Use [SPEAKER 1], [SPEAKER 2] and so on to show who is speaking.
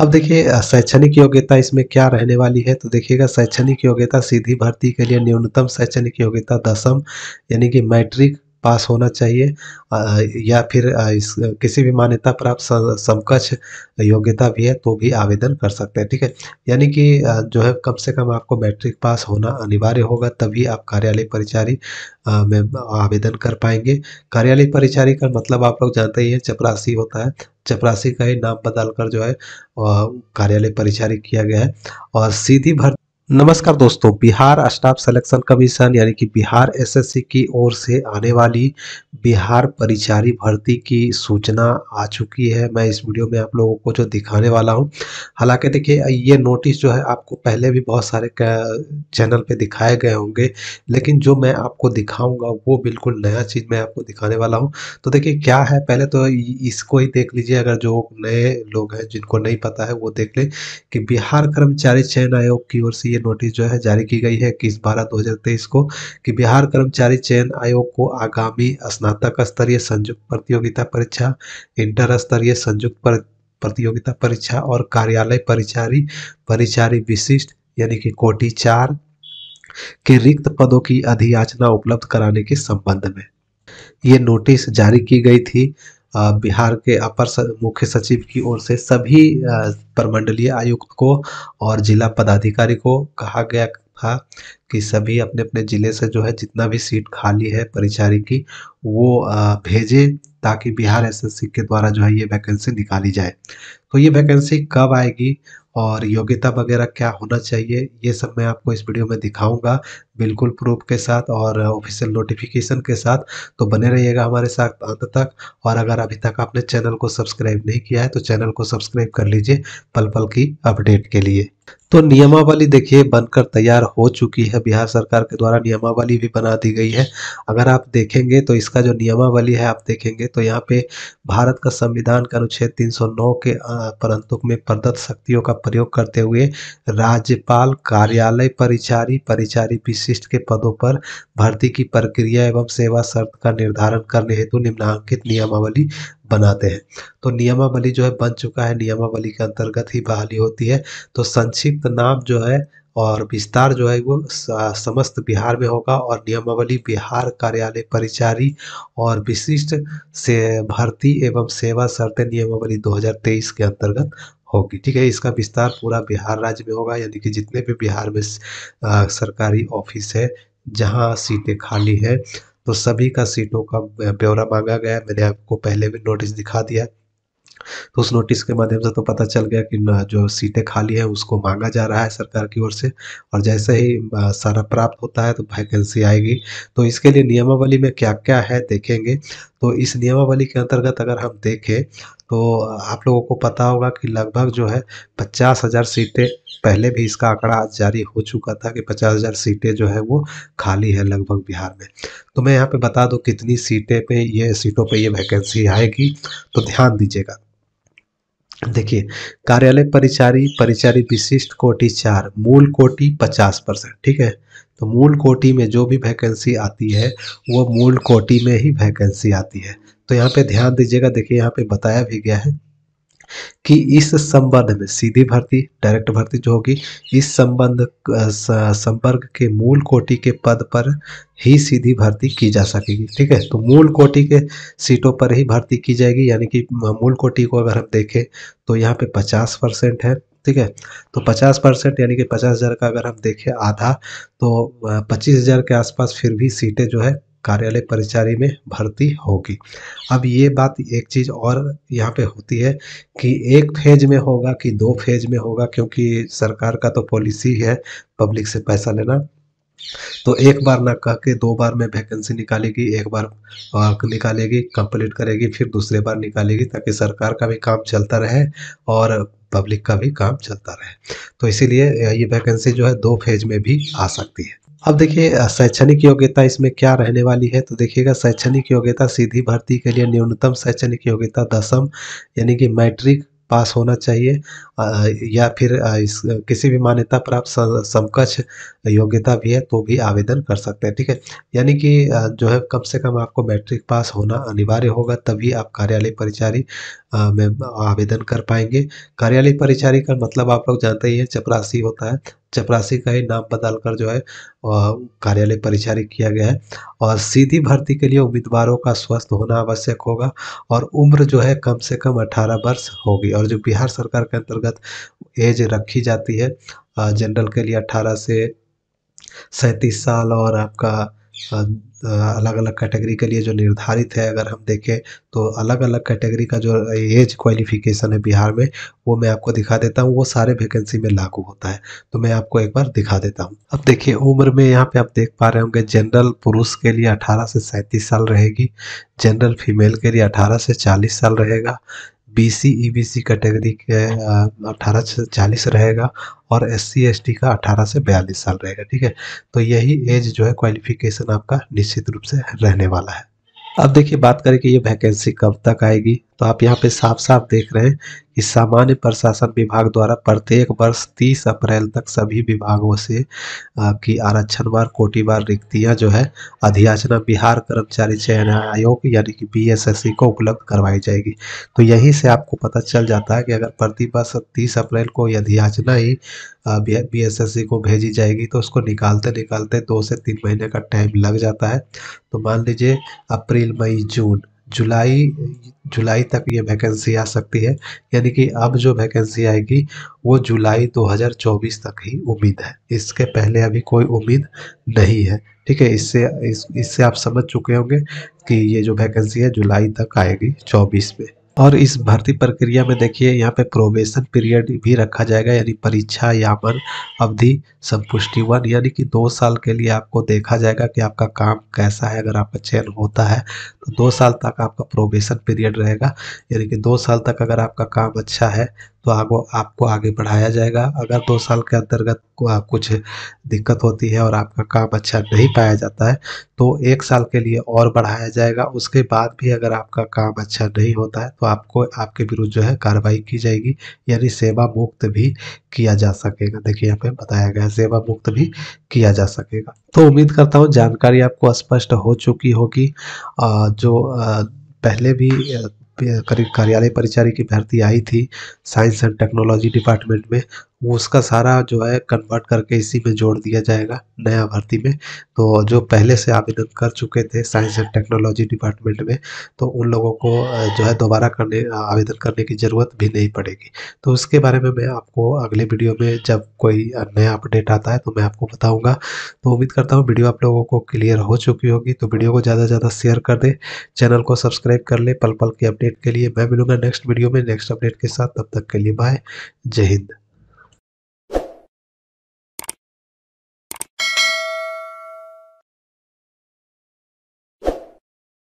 [SPEAKER 1] अब देखिए शैक्षणिक योग्यता इसमें क्या रहने वाली है तो देखिएगा शैक्षणिक योग्यता सीधी भर्ती के लिए न्यूनतम शैक्षणिक योग्यता दसम यानी कि मैट्रिक पास होना चाहिए या फिर इस किसी भी मान्यता प्राप्त समकक्ष योग्यता भी है तो भी आवेदन कर सकते हैं ठीक है यानी कि जो है कम से कम आपको मैट्रिक पास होना अनिवार्य होगा तभी आप कार्यालय परिचारी में आवेदन कर पाएंगे कार्यालय परिचारी का मतलब आप लोग जानते ही हैं चपरासी होता है चपरासी का ही नाम बदलकर जो है कार्यालय परिचारी किया गया है और सीधी भर्ती नमस्कार दोस्तों बिहार स्टाफ सिलेक्शन कमीशन यानी कि बिहार एसएससी की ओर से आने वाली बिहार परिचारी भर्ती की सूचना आ चुकी है मैं इस वीडियो में आप लोगों को जो दिखाने वाला हूं हालांकि देखिए ये नोटिस जो है आपको पहले भी बहुत सारे चैनल पे दिखाए गए होंगे लेकिन जो मैं आपको दिखाऊंगा वो बिल्कुल नया चीज़ मैं आपको दिखाने वाला हूँ तो देखिए क्या है पहले तो इसको ही देख लीजिए अगर जो नए लोग हैं जिनको नहीं पता है वो देख लें कि बिहार कर्मचारी चयन आयोग की ओर से ये नोटिस जो है जारी की गई है इक्कीस बारह दो हजार तेईस को कि बिहार कर्मचारी चयन आयोग को आगामी स्नातक स्तरीय संयुक्त प्रतियोगिता परीक्षा इंटर स्तरीय संयुक्त प्रतियोगिता परीक्षा और कार्यालय परिचारी परिचारी विशिष्ट यानी कि कोटि चार के रिक्त पदों की अधियाचना उपलब्ध कराने के संबंध में ये नोटिस जारी की गई थी बिहार के अपर मुख्य सचिव की ओर से सभी प्रमंडलीय आयुक्त को और जिला पदाधिकारी को कहा गया था कि सभी अपने अपने ज़िले से जो है जितना भी सीट खाली है परिचारी की वो भेजें ताकि बिहार एसएससी के द्वारा जो है ये वैकेंसी निकाली जाए तो ये वैकेंसी कब आएगी और योग्यता वगैरह क्या होना चाहिए ये सब मैं आपको इस वीडियो में दिखाऊंगा बिल्कुल प्रूफ के साथ और ऑफिशियल नोटिफिकेशन के साथ तो बने रहिएगा हमारे साथ अंत तक और अगर अभी तक आपने चैनल को सब्सक्राइब नहीं किया है तो चैनल को सब्सक्राइब कर लीजिए पल पल की अपडेट के लिए तो नियमावली देखिए बनकर तैयार हो चुकी है बिहार सरकार के द्वारा नियमावली भी बना दी गई है अगर आप देखेंगे तो इसका जो नियमावली है आप देखेंगे तो यहाँ पे भारत का संविधान का अनुच्छेद 309 के परंतु में प्रदत्त शक्तियों का प्रयोग करते हुए राज्यपाल कार्यालय परिचारी परिचारी विशिष्ट के पदों पर भर्ती की प्रक्रिया एवं सेवा शर्त का निर्धारण करने हेतु निम्नांकित नियमावली बनाते हैं तो नियमावली जो है बन चुका है नियमावली के अंतर्गत ही बहाली होती है तो संक्षिप्त नाम जो है और विस्तार जो है वो समस्त बिहार में होगा और नियमावली बिहार कार्यालय परिचारी और विशिष्ट से भर्ती एवं सेवा शर्त नियमावली 2023 के अंतर्गत होगी ठीक है इसका विस्तार पूरा बिहार राज्य में होगा यानी कि जितने भी बिहार में सरकारी ऑफिस है जहाँ सीटें खाली है तो सभी का सीटों का ब्यौरा मांगा गया मैंने आपको पहले भी नोटिस दिखा दिया तो उस नोटिस के माध्यम से तो पता चल गया कि जो सीटें खाली है उसको मांगा जा रहा है सरकार की ओर से और जैसे ही सारा प्राप्त होता है तो वैकेंसी आएगी तो इसके लिए नियमावली में क्या क्या है देखेंगे तो इस नियमावली के अंतर्गत अगर हम देखें तो आप लोगों को पता होगा कि लगभग जो है पचास हज़ार सीटें पहले भी इसका आंकड़ा जारी हो चुका था कि पचास हज़ार सीटें जो है वो खाली है लगभग बिहार में तो मैं यहाँ पे बता दूँ कितनी सीटें पे ये सीटों पे ये वैकेंसी आएगी तो ध्यान दीजिएगा देखिए कार्यालय परिचारी परिचारी विशिष्ट कोटि चार मूल कोटि पचास परसेंट ठीक है तो मूल कोटि में जो भी वैकेंसी आती है वो मूल कोटि में ही वैकेंसी आती है तो यहाँ पे ध्यान दीजिएगा देखिए यहाँ पे बताया भी गया है कि इस संबंध में सीधी भर्ती डायरेक्ट भर्ती जो होगी इस संबंध संपर्क के मूल कोटि के पद पर ही सीधी भर्ती की जा सकेगी ठीक है तो मूल कोटि के सीटों पर ही भर्ती की जाएगी यानी कि मूल कोटि को अगर हम देखें तो यहाँ पे 50 परसेंट है ठीक है तो 50 परसेंट यानी कि पचास हज़ार का अगर हम देखें आधा तो पच्चीस हज़ार के आसपास फिर भी सीटें जो है कार्यालय परिचारी में भर्ती होगी अब ये बात एक चीज़ और यहाँ पे होती है कि एक फेज में होगा कि दो फेज में होगा क्योंकि सरकार का तो पॉलिसी है पब्लिक से पैसा लेना तो एक बार ना कह के दो बार में वैकेंसी निकालेगी एक बार निकालेगी कंप्लीट करेगी फिर दूसरे बार निकालेगी ताकि सरकार का भी काम चलता रहे और पब्लिक का भी काम चलता रहे तो इसीलिए ये वैकेंसी जो है दो फेज में भी आ सकती है अब देखिए शैक्षणिक योग्यता इसमें क्या रहने वाली है तो देखिएगा शैक्षणिक योग्यता सीधी भर्ती के लिए न्यूनतम शैक्षणिक योग्यता दसम यानी कि मैट्रिक पास होना चाहिए या फिर इस किसी भी मान्यता प्राप्त समकक्ष योग्यता भी है तो भी आवेदन कर सकते हैं ठीक है यानी कि जो है कम से कम आपको मैट्रिक पास होना अनिवार्य होगा तभी आप कार्यालय परिचारी में आवेदन कर पाएंगे कार्यालय परिचारी का मतलब आप लोग जानते ही हैं चपरासी होता है चपरासी का ही नाम बदलकर जो है कार्यालय परिचारी किया गया है और सीधी भर्ती के लिए उम्मीदवारों का स्वस्थ होना आवश्यक होगा और उम्र जो है कम से कम 18 वर्ष होगी और जो बिहार सरकार के अंतर्गत एज रखी जाती है जनरल के लिए 18 से सैंतीस साल और आपका अलग अलग कैटेगरी के लिए जो निर्धारित है अगर हम देखें तो अलग अलग कैटेगरी का जो एज क्वालिफिकेशन है बिहार में वो मैं आपको दिखा देता हूँ वो सारे वैकेंसी में लागू होता है तो मैं आपको एक बार दिखा देता हूँ अब देखिए उम्र में यहाँ पे आप देख पा रहे होंगे जनरल पुरुष के लिए अठारह से सैंतीस साल रहेगी जनरल फीमेल के लिए अठारह से चालीस साल रहेगा बी सी e कैटेगरी के अठारह से चालीस रहेगा और एस सी का अठारह से बयालीस साल रहेगा ठीक है तो यही एज जो है क्वालिफिकेशन आपका निश्चित रूप से रहने वाला है अब देखिए बात करें कि ये वैकेंसी कब तक आएगी तो आप यहाँ पे साफ साफ देख रहे हैं कि सामान्य प्रशासन विभाग द्वारा प्रत्येक वर्ष 30 अप्रैल तक सभी विभागों से आपकी आरक्षणवार कोटिवार रिक्तियाँ जो है अधियाचना बिहार कर्मचारी चयन आयोग यानी कि बीएसएससी को उपलब्ध करवाई जाएगी तो यहीं से आपको पता चल जाता है कि अगर प्रति वर्ष तीस अप्रैल को यह अधियाचना ही बीएसएससी को भेजी जाएगी तो उसको निकालते निकालते दो से तीन महीने का टाइम लग जाता है तो मान लीजिए अप्रैल मई जून जुलाई जुलाई तक ये वैकेंसी आ सकती है यानी कि अब जो वैकेंसी आएगी वो जुलाई 2024 तक ही उम्मीद है इसके पहले अभी कोई उम्मीद नहीं है ठीक है इससे इस इससे आप समझ चुके होंगे कि ये जो वैकेंसी है जुलाई तक आएगी 24 में और इस भर्ती प्रक्रिया में देखिए यहाँ पे प्रोबेशन पीरियड भी रखा जाएगा यानी परीक्षा यापन अवधि संपुष्टिवन यानी कि दो साल के लिए आपको देखा जाएगा कि आपका काम कैसा है अगर आपका चयन होता है तो दो साल तक आपका प्रोबेशन पीरियड रहेगा यानी कि दो साल तक अगर आपका काम अच्छा है तो आगो आपको आगे बढ़ाया जाएगा अगर दो साल के अंतर्गत कुछ दिक्कत होती है और आपका काम अच्छा नहीं पाया जाता है तो एक साल के लिए और बढ़ाया जाएगा उसके बाद भी अगर आपका काम अच्छा नहीं होता है तो आपको आपके विरुद्ध जो है कार्रवाई की जाएगी यानी सेवा मुक्त भी किया जा सकेगा देखिए यहाँ पे बताया गया सेवा मुक्त भी किया जा सकेगा तो उम्मीद करता हूँ जानकारी आपको स्पष्ट हो चुकी होगी जो पहले भी कार्यालय परिचारी की भर्ती आई थी साइंस एंड टेक्नोलॉजी डिपार्टमेंट में वो उसका सारा जो है कन्वर्ट करके इसी में जोड़ दिया जाएगा नया भर्ती में तो जो पहले से आवेदन कर चुके थे साइंस एंड टेक्नोलॉजी डिपार्टमेंट में तो उन लोगों को जो है दोबारा करने आवेदन करने की ज़रूरत भी नहीं पड़ेगी तो उसके बारे में मैं आपको अगले वीडियो में जब कोई नया अपडेट आता है तो मैं आपको बताऊँगा तो उम्मीद करता हूँ वीडियो आप लोगों को क्लियर हो चुकी होगी तो वीडियो को ज़्यादा से ज़्यादा शेयर कर दें चैनल को सब्सक्राइब कर ले पल पल के अपडेट के लिए मैं मिलूंगा नेक्स्ट वीडियो में नेक्स्ट अपडेट के साथ तब तक के लिए बाय जय हिंद